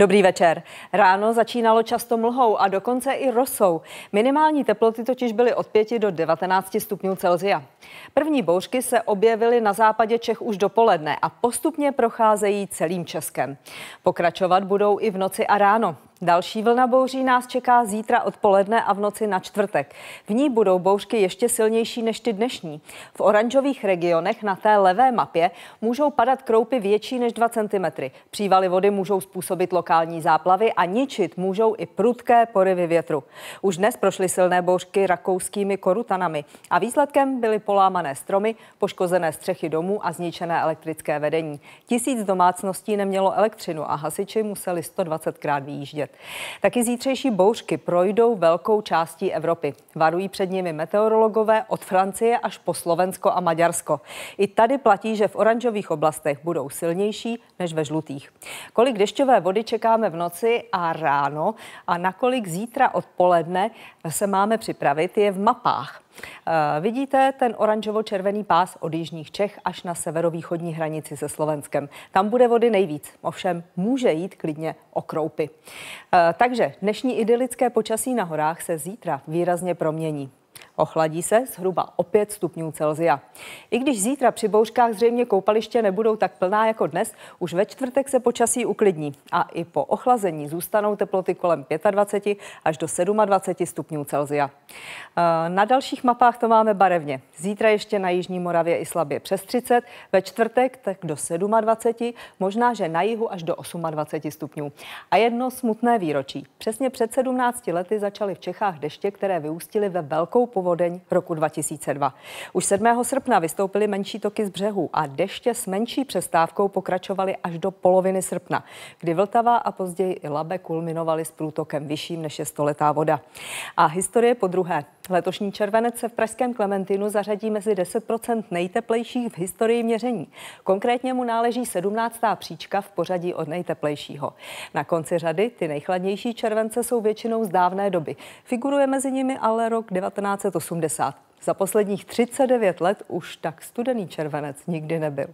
Dobrý večer. Ráno začínalo často mlhou a dokonce i rosou. Minimální teploty totiž byly od 5 do 19 stupňů Celzia. První bouřky se objevily na západě Čech už dopoledne a postupně procházejí celým Českem. Pokračovat budou i v noci a ráno. Další vlna bouří nás čeká zítra odpoledne a v noci na čtvrtek. V ní budou bouřky ještě silnější než ty dnešní. V oranžových regionech na té levé mapě můžou padat kroupy větší než 2 cm. Přívaly vody můžou způsobit lokální záplavy a ničit můžou i prudké porivy větru. Už dnes prošly silné bouřky rakouskými korutanami a výsledkem byly polámané stromy, poškozené střechy domů a zničené elektrické vedení. Tisíc domácností nemělo elektřinu a hasiči museli 120krát vyjíždět. František. Taky zítřejší bouřky projdou velkou částí Evropy. Varují před nimi meteorologové od Francie až po Slovensko a Maďarsko. I tady platí, že v oranžových oblastech budou silnější než ve žlutých. Kolik dešťové vody čekáme v noci a ráno a nakolik zítra odpoledne se máme připravit, je v mapách. Eh, vidíte ten oranžovo-červený pás od jižních Čech až na severovýchodní hranici se Slovenskem. Tam bude vody nejvíc, ovšem může jít klidně o kroupy. Eh, takže dnešní idylické počasí na horách se zítra výrazně promění. Ochladí se zhruba o 5 stupňů Celzia. I když zítra při bouřkách zřejmě koupaliště nebudou tak plná jako dnes, už ve čtvrtek se počasí uklidní a i po ochlazení zůstanou teploty kolem 25 až do 27 stupňů Celzia. Eh, na dalších mapách to máme barevně. Zítra ještě na Jižní Moravě i slabě přes 30, ve čtvrtek tak do 27, možná že na jihu až do 28 stupňů. A jedno smutné výročí. Přesně před 17 lety začaly v Čechách deště, které vyústily ve velkou povodní povodeň roku 2002. Už 7. srpna vystoupily menší toky z břehu a deště s menší přestávkou pokračovaly až do poloviny srpna, kdy Vltava a později i Labe kulminovaly s průtokem vyšším než je stoletá voda. A historie po druhé Letošní červenec se v pražském Klementinu zařadí mezi 10 nejteplejších v historii měření. Konkrétně mu náleží 17. příčka v pořadí od nejteplejšího. Na konci řady ty nejchladnější července jsou většinou z dávné doby. Figuruje mezi nimi ale rok 1980. Za posledních 39 let už tak studený červenec nikdy nebyl.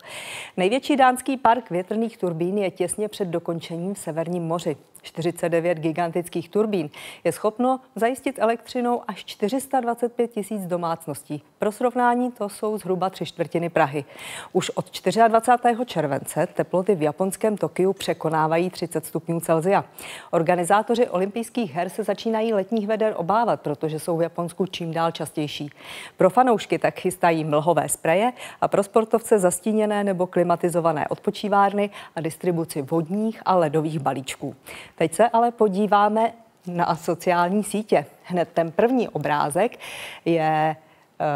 Největší dánský park větrných turbín je těsně před dokončením v Severním moři. 49 gigantických turbín je schopno zajistit elektřinou až 425 tisíc domácností. Pro srovnání to jsou zhruba tři čtvrtiny Prahy. Už od 24. července teploty v japonském Tokiu překonávají 30 stupňů Celzia. Organizátoři olympijských her se začínají letních veder obávat, protože jsou v Japonsku čím dál častější. Pro fanoušky tak chystají mlhové spreje a pro sportovce zastíněné nebo klimatizované odpočívárny a distribuci vodních a ledových balíčků. Teď se ale podíváme na sociální sítě. Hned ten první obrázek je eh,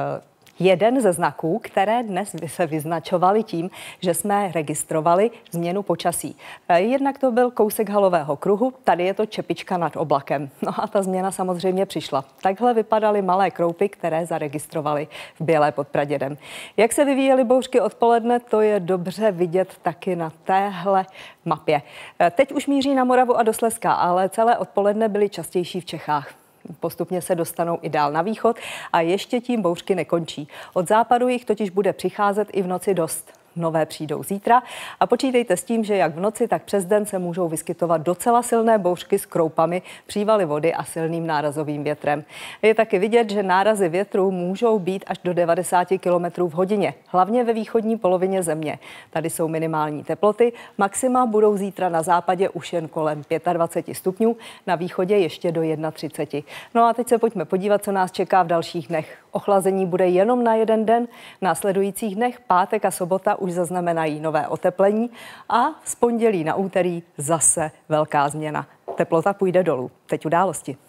jeden ze znaků, které dnes se vyznačovaly tím, že jsme registrovali změnu počasí. E, jednak to byl kousek halového kruhu, tady je to čepička nad oblakem. No a ta změna samozřejmě přišla. Takhle vypadaly malé kroupy, které zaregistrovali v Bělé pod Pradědem. Jak se vyvíjely bouřky odpoledne, to je dobře vidět taky na téhle mapě. E, teď už míří na Moravu a do Slezska, ale celé odpoledne byly častější v Čechách postupně se dostanou i dál na východ a ještě tím bouřky nekončí. Od západu jich totiž bude přicházet i v noci dost. Nové přijdou zítra a počítejte s tím, že jak v noci, tak přes den se můžou vyskytovat docela silné bouřky s kroupami, přívaly vody a silným nárazovým větrem. Je taky vidět, že nárazy větru můžou být až do 90 km v hodině, hlavně ve východní polovině země. Tady jsou minimální teploty, maxima budou zítra na západě už jen kolem 25 stupňů, na východě ještě do 31. No a teď se pojďme podívat, co nás čeká v dalších dnech. Ochlazení bude jenom na jeden den, následujících dnech pátek a sobota už zaznamenají nové oteplení a z pondělí na úterý zase velká změna. Teplota půjde dolů. Teď události.